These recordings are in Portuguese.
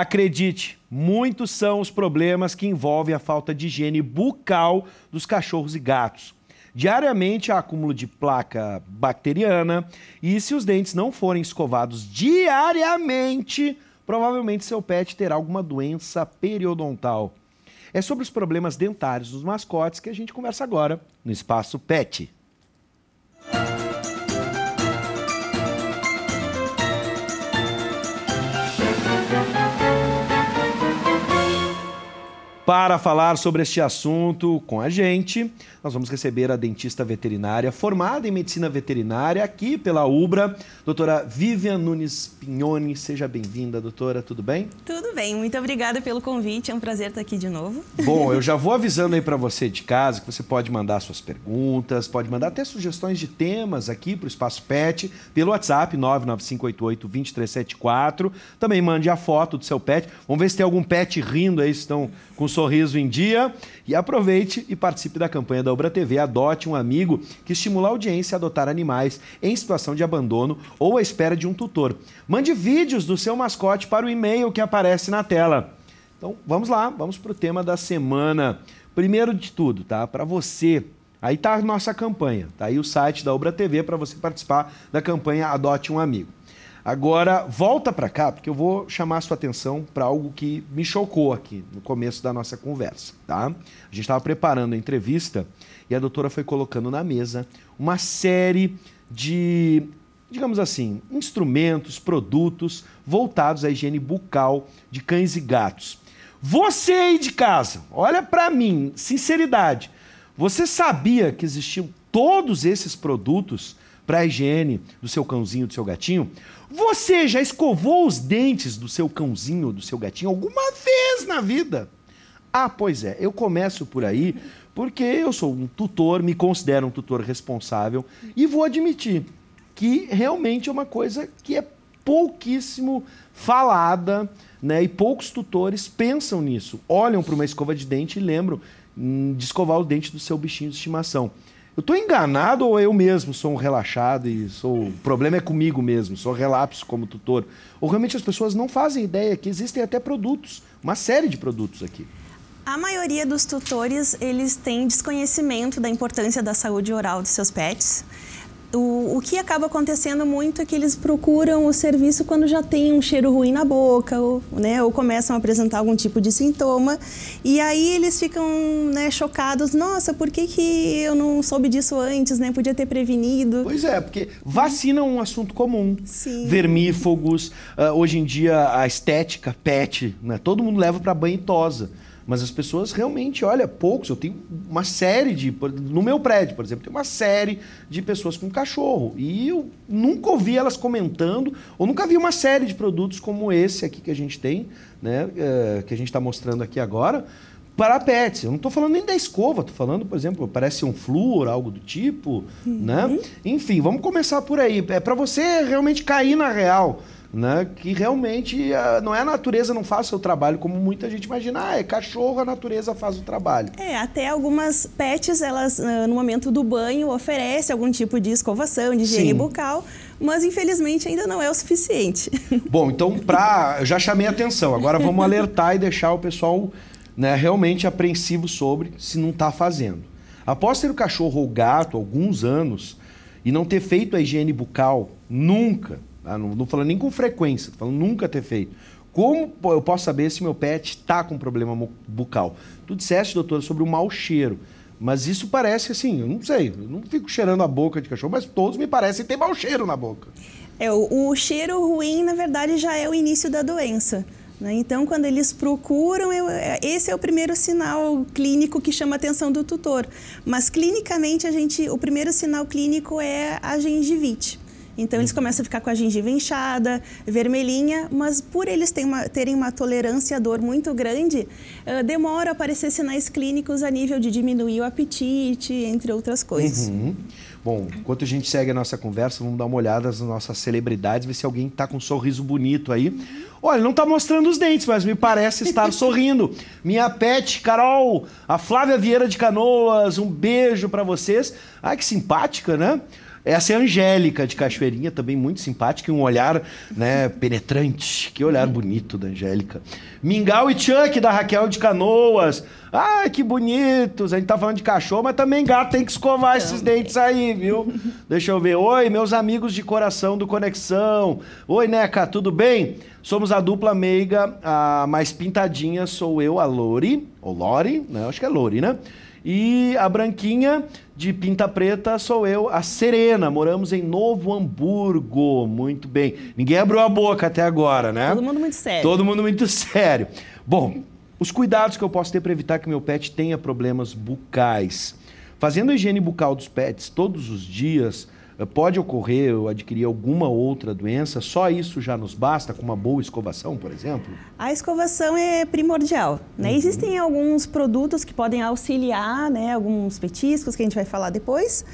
Acredite, muitos são os problemas que envolvem a falta de higiene bucal dos cachorros e gatos. Diariamente há acúmulo de placa bacteriana e se os dentes não forem escovados diariamente, provavelmente seu pet terá alguma doença periodontal. É sobre os problemas dentários dos mascotes que a gente conversa agora no Espaço Pet. Para falar sobre este assunto com a gente, nós vamos receber a dentista veterinária formada em medicina veterinária aqui pela UBRA, doutora Vivian Nunes Pignoni. Seja bem-vinda, doutora. Tudo bem? Tudo bem. Muito obrigada pelo convite. É um prazer estar aqui de novo. Bom, eu já vou avisando aí para você de casa que você pode mandar suas perguntas, pode mandar até sugestões de temas aqui para o Espaço Pet pelo WhatsApp 99588-2374. Também mande a foto do seu pet. Vamos ver se tem algum pet rindo aí, se estão com sorriso sorriso em dia. E aproveite e participe da campanha da Obra TV Adote um Amigo, que estimula a audiência a adotar animais em situação de abandono ou à espera de um tutor. Mande vídeos do seu mascote para o e-mail que aparece na tela. Então vamos lá, vamos para o tema da semana. Primeiro de tudo, tá? Para você Aí tá a nossa campanha, tá aí o site da Obra TV para você participar da campanha Adote um Amigo. Agora, volta para cá, porque eu vou chamar a sua atenção para algo que me chocou aqui no começo da nossa conversa, tá? A gente estava preparando a entrevista e a doutora foi colocando na mesa uma série de, digamos assim, instrumentos, produtos voltados à higiene bucal de cães e gatos. Você aí de casa, olha para mim, sinceridade, você sabia que existiam todos esses produtos para a higiene do seu cãozinho, do seu gatinho. Você já escovou os dentes do seu cãozinho, do seu gatinho alguma vez na vida? Ah, pois é, eu começo por aí porque eu sou um tutor, me considero um tutor responsável e vou admitir que realmente é uma coisa que é pouquíssimo falada, né? E poucos tutores pensam nisso. Olham para uma escova de dente e lembram hum, de escovar o dente do seu bichinho de estimação. Eu tô enganado ou eu mesmo sou um relaxado e sou. O problema é comigo mesmo, sou relapso como tutor. Ou realmente as pessoas não fazem ideia que existem até produtos, uma série de produtos aqui. A maioria dos tutores, eles têm desconhecimento da importância da saúde oral dos seus pets o, o que acaba acontecendo muito é que eles procuram o serviço quando já tem um cheiro ruim na boca, ou, né, ou começam a apresentar algum tipo de sintoma. E aí eles ficam né, chocados: nossa, por que, que eu não soube disso antes? Né? Podia ter prevenido. Pois é, porque vacina é um assunto comum. Sim. Vermífugos, uh, hoje em dia a estética, pet, né? todo mundo leva para banho e tosa. Mas as pessoas realmente, olha, poucos. Eu tenho uma série de. No meu prédio, por exemplo, tem uma série de pessoas com cachorro. E eu nunca ouvi elas comentando, ou nunca vi uma série de produtos como esse aqui que a gente tem, né? Eh, que a gente está mostrando aqui agora para pets. Eu não estou falando nem da escova, estou falando, por exemplo, parece um flúor, algo do tipo, né? uhum. né? Enfim, vamos começar por aí. É para você realmente cair na real. Né? Que realmente não é a natureza não faz o seu trabalho como muita gente imagina. Ah, é cachorro, a natureza faz o trabalho. É, até algumas pets, elas ah, no momento do banho oferecem algum tipo de escovação, de higiene Sim. bucal, mas infelizmente ainda não é o suficiente. Bom, então pra, eu já chamei a atenção, agora vamos alertar e deixar o pessoal né, realmente apreensivo sobre se não está fazendo. Após ter o cachorro ou gato alguns anos e não ter feito a higiene bucal nunca, ah, não, estou falando nem com frequência, falando nunca ter feito. Como eu posso saber se meu pet está com problema bucal? Tu disseste, doutora, sobre o mau cheiro. Mas isso parece assim, eu não sei, eu não fico cheirando a boca de cachorro, mas todos me parecem ter mau cheiro na boca. É, o, o cheiro ruim, na verdade, já é o início da doença. Né? Então, quando eles procuram, eu, é, esse é o primeiro sinal clínico que chama a atenção do tutor. Mas, clinicamente, a gente, o primeiro sinal clínico é a gengivite. Então eles uhum. começam a ficar com a gengiva inchada, vermelhinha, mas por eles terem uma, terem uma tolerância à dor muito grande, uh, demora a aparecer sinais clínicos a nível de diminuir o apetite, entre outras coisas. Uhum. Bom, enquanto a gente segue a nossa conversa, vamos dar uma olhada nas nossas celebridades, ver se alguém está com um sorriso bonito aí. Uhum. Olha, não está mostrando os dentes, mas me parece estar sorrindo. Minha pet, Carol, a Flávia Vieira de Canoas, um beijo para vocês. Ai, que simpática, né? Essa é a Angélica de Cachoeirinha, também muito simpática, e um olhar né, penetrante. Que olhar bonito da Angélica. Mingau e Chuck, da Raquel de Canoas. Ah, que bonitos! A gente tá falando de cachorro, mas também gato tem que escovar esses dentes aí, viu? Deixa eu ver. Oi, meus amigos de coração do Conexão. Oi, Neca, tudo bem? Somos a dupla meiga, a mais pintadinha sou eu, a Lori. Ou Lori, né? Acho que é Lori, né? E a branquinha de pinta preta sou eu, a Serena. Moramos em Novo Hamburgo. Muito bem. Ninguém abriu a boca até agora, né? Todo mundo muito sério. Todo mundo muito sério. Bom, os cuidados que eu posso ter para evitar que meu pet tenha problemas bucais. Fazendo a higiene bucal dos pets todos os dias, pode ocorrer ou adquirir alguma outra doença? Só isso já nos basta com uma boa escovação, por exemplo? A escovação é primordial. Né? Uhum. Existem alguns produtos que podem auxiliar, né? alguns petiscos que a gente vai falar depois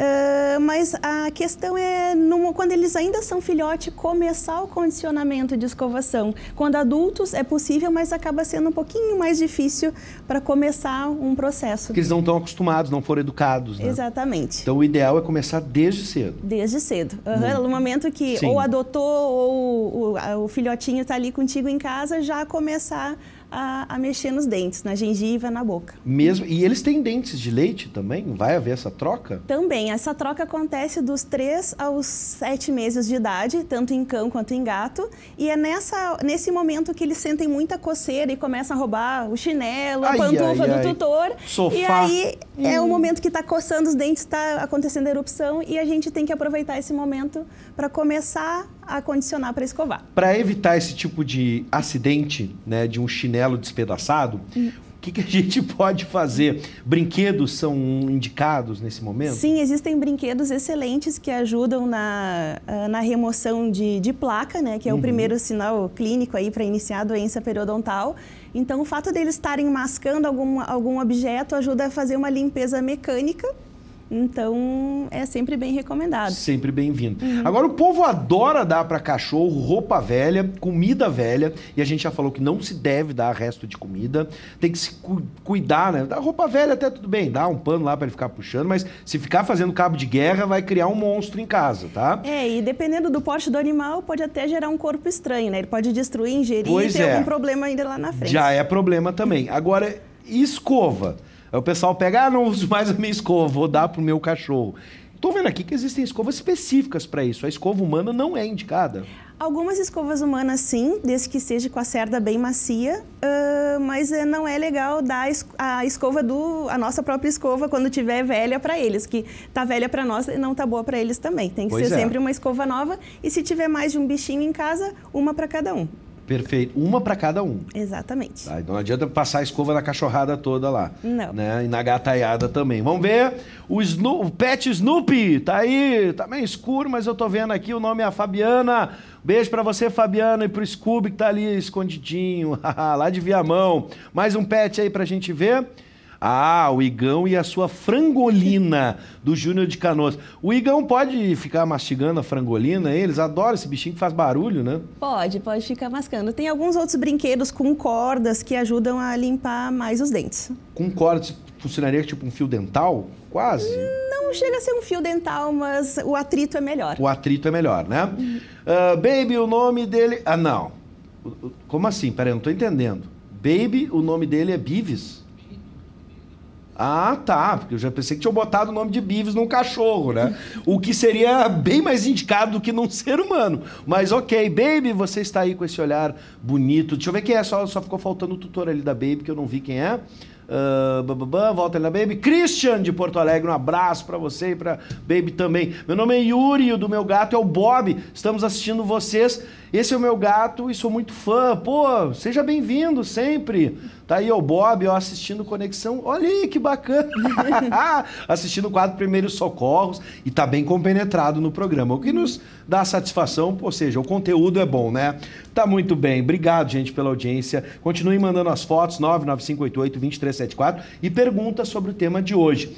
ah, mas a questão é numa, quando eles ainda são filhote começar o condicionamento de escovação. Quando adultos é possível, mas acaba sendo um pouquinho mais difícil para começar um processo. Porque eles não estão acostumados, não foram educados, né? Exatamente. Então o ideal é começar desde cedo. Desde cedo. Uhum. No momento que Sim. ou adotou ou o, o filhotinho está ali contigo em casa, já começar a, a, mexer nos dentes, na gengiva, na boca. Mesmo e eles têm dentes de leite também? Vai haver essa troca? Também essa troca acontece dos 3 aos 7 meses de idade, tanto em cão quanto em gato, e é nessa, nesse momento que eles sentem muita coceira e começam a roubar o chinelo, a pantufa ai, do ai. tutor, Sofá. e aí hum. é o hum. momento que está coçando os dentes, está acontecendo erupção e a gente tem que aproveitar esse momento para começar a condicionar para escovar. Para evitar esse tipo de acidente, né, de um chinelo despedaçado, O hum. que, que, a gente pode fazer? Brinquedos são indicados nesse momento? Sim, existem brinquedos excelentes que ajudam na, ah, na remoção de, de placa, né? Que é uhum. o primeiro sinal clínico aí para iniciar a doença periodontal. Então, o fato deles estarem mascando algum, algum objeto ajuda a fazer uma limpeza mecânica então, é sempre bem recomendado. Sempre bem-vindo. Uhum. Agora, o povo adora dar para cachorro roupa velha, comida velha, e a gente já falou que não se deve dar resto de comida, tem que se cu cuidar, né? Dá roupa velha até tudo bem, dá um pano lá para ele ficar puxando, mas se ficar fazendo cabo de guerra, vai criar um monstro em casa, tá? É, e dependendo do porte do animal, pode até gerar um corpo estranho, né? Ele pode destruir, ingerir pois e ter é. algum problema ainda lá na frente. Já é problema também. Agora, escova. Aí o pessoal pega, ah, não uso mais a minha escova, vou dar pro meu cachorro. Estou vendo aqui que existem escovas específicas para isso. A escova humana não é indicada. Algumas escovas humanas sim, desde que seja com a cerda bem macia, uh, mas eh, não é legal dar a escova do a nossa própria escova quando tiver velha para eles, que tá velha para nós e não tá boa para eles também. Tem que pois ser é. sempre uma escova nova e se tiver mais de um bichinho em casa, uma para cada um. Perfeito. Uma para cada um. Exatamente. Tá? Então, não adianta passar a escova na cachorrada toda lá. Não. Né? E na gataiada também. Vamos ver o, Snoop, o Pet Snoopy. Tá aí. Tá meio escuro, mas eu tô vendo aqui. O nome é a Fabiana. Beijo para você, Fabiana, e pro Scooby que tá ali escondidinho, lá de Viamão. Mais um pet aí pra gente ver. Ah, o Igão e a sua frangolina do Júnior de Canoas. O Igão pode ficar mastigando a frangolina? Eles adoram esse bichinho que faz barulho, né? Pode, pode ficar mascando. Tem alguns outros brinquedos com cordas que ajudam a limpar mais os dentes. Com cordas funcionaria tipo um fio dental? Quase. Não chega a ser um fio dental, mas o atrito é melhor. O atrito é melhor, né? Uh, baby, o nome dele. Ah, não. Como assim? Peraí, eu não tô entendendo. Baby, o nome dele é Bives? Ah, tá, porque eu já pensei que tinha botado o nome de Bives num cachorro, né? O que seria bem mais indicado do que num ser humano. Mas ok, Baby, você está aí com esse olhar bonito. Deixa eu ver quem é, só, só ficou faltando o tutor ali da Baby, que eu não vi quem é. Uh, volta ali na Baby. Christian de Porto Alegre, um abraço para você e pra Baby também. Meu nome é Yuri, o do meu gato é o Bob. Estamos assistindo vocês. Esse é o meu gato e sou muito fã. Pô, seja bem-vindo sempre. Tá aí o Bob, ó, assistindo Conexão. Olha aí, que bacana. assistindo o quadro Primeiros Socorros e tá bem compenetrado no programa, o que nos dá satisfação, ou seja, o conteúdo é bom, né? Tá muito bem. Obrigado, gente, pela audiência. Continue mandando as fotos 99588-2374 e perguntas sobre o tema de hoje.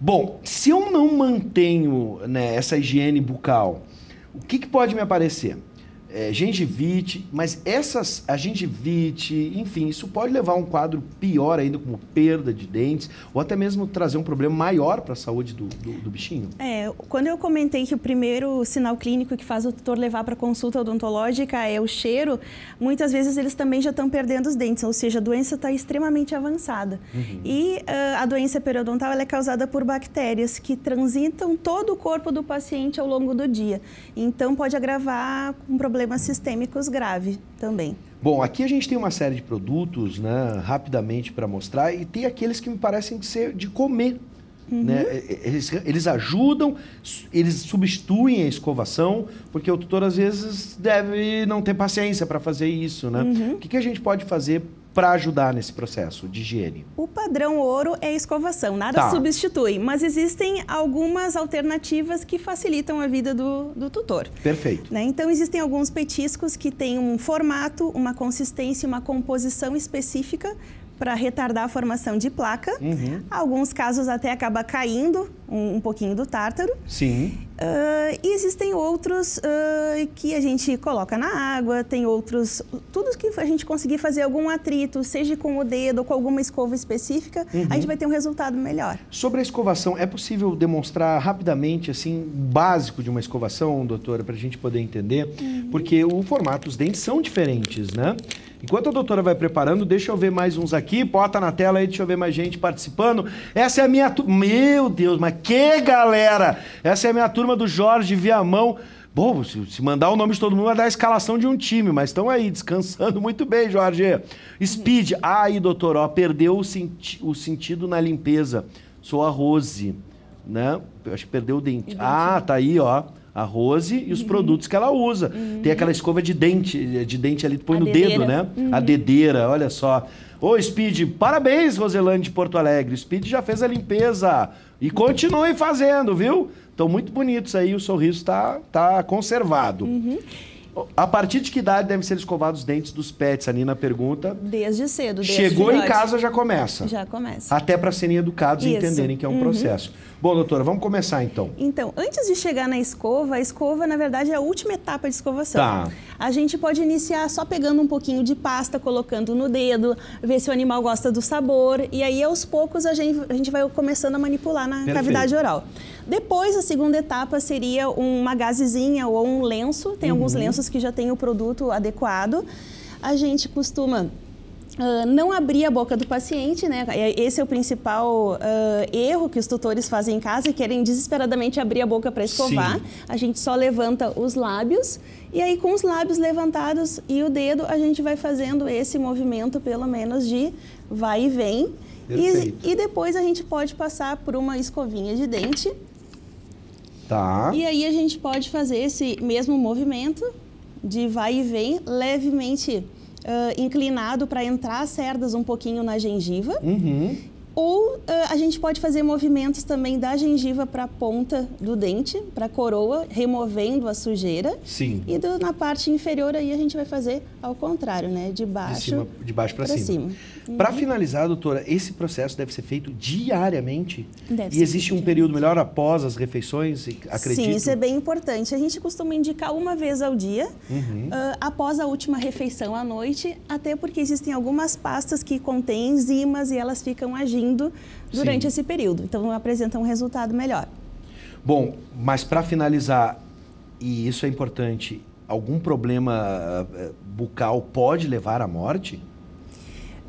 Bom, se eu não mantenho né, essa higiene bucal, o que, que pode me aparecer? é, gengivite, mas essas, a gengivite, enfim, isso pode levar a um quadro pior ainda, como perda de dentes, ou até mesmo trazer um problema maior para a saúde do, do, do, bichinho? É, quando eu comentei que o primeiro sinal clínico que faz o tutor levar para consulta odontológica é o cheiro, muitas vezes eles também já estão perdendo os dentes, ou seja, a doença está extremamente avançada. Uhum. E uh, a doença periodontal é causada por bactérias que transitam todo o corpo do paciente ao longo do dia. Então, pode agravar um problema problemas sistêmicos graves também. Bom, aqui a gente tem uma série de produtos, né, rapidamente para mostrar, e tem aqueles que me parecem de ser de comer. Uhum. Né? Eles, eles, ajudam, eles substituem a escovação, porque o tutor às vezes deve não ter paciência para fazer isso. Né? Uhum. O que, que a gente pode fazer para ajudar nesse processo de higiene? O padrão ouro é escovação, nada tá. substitui, mas existem algumas alternativas que facilitam a vida do, do tutor. Perfeito. Né? Então, existem alguns petiscos que têm um formato, uma consistência, uma composição específica para retardar a formação de placa. Uhum. Alguns casos até acaba caindo um, um pouquinho do tártaro. Sim. Uh, e existem outros uh, que a gente coloca na água, tem outros. Tudo que a gente conseguir fazer algum atrito, seja com o dedo ou com alguma escova específica, uhum. a gente vai ter um resultado melhor. Sobre a escovação, é possível demonstrar rapidamente, assim, o básico de uma escovação, doutora, para a gente poder entender? Uhum. Porque o formato dos dentes são diferentes, né? Enquanto a doutora vai preparando, deixa eu ver mais uns aqui, bota na tela aí, deixa eu ver mais gente participando. Essa é a minha. Tu... Meu Deus, mas que, galera? Essa é a minha turma do Jorge Viamão. Bom, se mandar o nome de todo mundo vai dar a escalação de um time, mas estão aí, descansando muito bem, Jorge. Speed. aí, doutor, ó, perdeu o, senti o sentido na limpeza. Sou a Rose, né? Eu acho que perdeu o dente. Ah, né? tá aí, ó. A Rose e os uhum. produtos que ela usa. Uhum. Tem aquela uhum. escova de dente, de dente ali, tu põe a no dedeira. dedo, né? Uhum. A dedeira, olha só. Ô, Speed, parabéns, Roselane de Porto Alegre. Speed já fez a limpeza. E continue fazendo, viu? Estão muito bonitos aí, o sorriso está tá conservado. Uhum. A partir de que idade devem ser escovados os dentes dos pets? A Nina pergunta. Desde cedo. Desde Chegou em casa, já começa. Já começa. Até para serem educados Isso. e entenderem que é um uhum. processo. Bom, doutora, vamos começar então. Então, antes de chegar na escova, a escova, na verdade, é a última etapa de escovação. Tá. A gente pode iniciar só pegando um pouquinho de pasta, colocando no dedo, ver se o animal gosta do sabor. E aí, aos poucos, a gente, a gente vai começando a manipular na Perfeito. cavidade oral. Depois, a segunda etapa seria uma gazezinha ou um lenço. Tem uhum. alguns lenços que já tem o produto adequado. A gente costuma Uh, não abrir a boca do paciente, né? É, esse é o principal uh, erro que os tutores fazem em casa, querem desesperadamente abrir a boca para escovar. Sim. A gente só levanta os lábios e aí com os lábios levantados e o dedo a gente vai fazendo esse movimento pelo menos de vai e vem. E, e depois a gente pode passar por uma escovinha de dente. Tá. E aí a gente pode fazer esse mesmo movimento de vai e vem levemente uh, inclinado para entrar cerdas um pouquinho na gengiva. Uhum. Ou uh, a gente pode fazer movimentos também da gengiva para a ponta do dente, para a coroa, removendo a sujeira. Sim. E do, na parte inferior aí a gente vai fazer ao contrário, né? De baixo, de, de baixo para cima. cima. Uhum. Para finalizar, doutora, esse processo deve ser feito diariamente? Deve e existe um período melhor após as refeições, acredito? Sim, isso é bem importante. A gente costuma indicar uma vez ao dia, uhum. uh, após a última refeição à noite, até porque existem algumas pastas que contêm enzimas e elas ficam agindo durante Sim. esse período. Então, apresenta um resultado melhor. Bom, mas para finalizar, e isso é importante, algum problema eh, bucal pode levar à morte?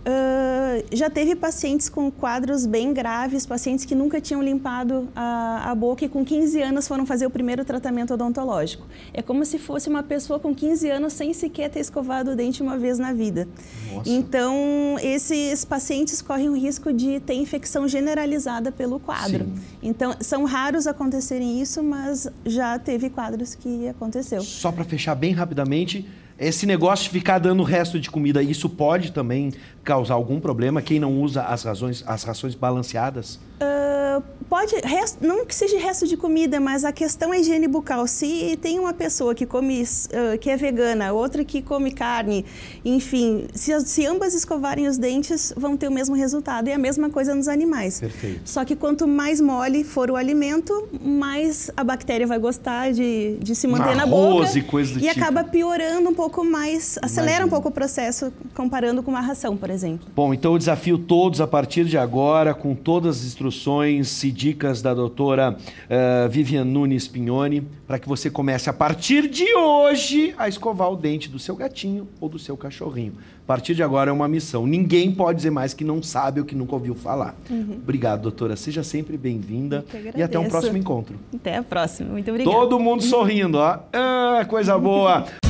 Uh, já teve pacientes com quadros bem graves, pacientes que nunca tinham limpado a, a, boca e com 15 anos foram fazer o primeiro tratamento odontológico. É como se fosse uma pessoa com 15 anos sem sequer ter escovado o dente uma vez na vida. Nossa. Então, esses pacientes correm o risco de ter infecção generalizada pelo quadro. Sim. Então, são raros acontecerem isso, mas já teve quadros que aconteceu. Só para fechar bem rapidamente, esse negócio de ficar dando o resto de comida, isso pode também causar algum problema? Quem não usa as, razões, as rações balanceadas? Uh pode, resto, não que seja resto de comida, mas a questão é higiene bucal. Se tem uma pessoa que come, uh, que é vegana, outra que come carne, enfim, se, se, ambas escovarem os dentes, vão ter o mesmo resultado. e é a mesma coisa nos animais. Perfeito. Só que quanto mais mole for o alimento, mais a bactéria vai gostar de, de se manter Marroso na boca. E, coisa do e tipo. acaba piorando um pouco mais, acelera Imagina. um pouco o processo comparando com uma ração, por exemplo. Bom, então eu desafio todos a partir de agora, com todas as instruções e dicas da doutora uh, Vivian Nunes Pignoni para que você comece a partir de hoje a escovar o dente do seu gatinho ou do seu cachorrinho. A partir de agora é uma missão. Ninguém pode dizer mais que não sabe ou que nunca ouviu falar. Uhum. Obrigado, doutora. Seja sempre bem-vinda. E até um próximo encontro. Até a próxima. Muito obrigada. Todo mundo sorrindo, ó. Ah, coisa boa.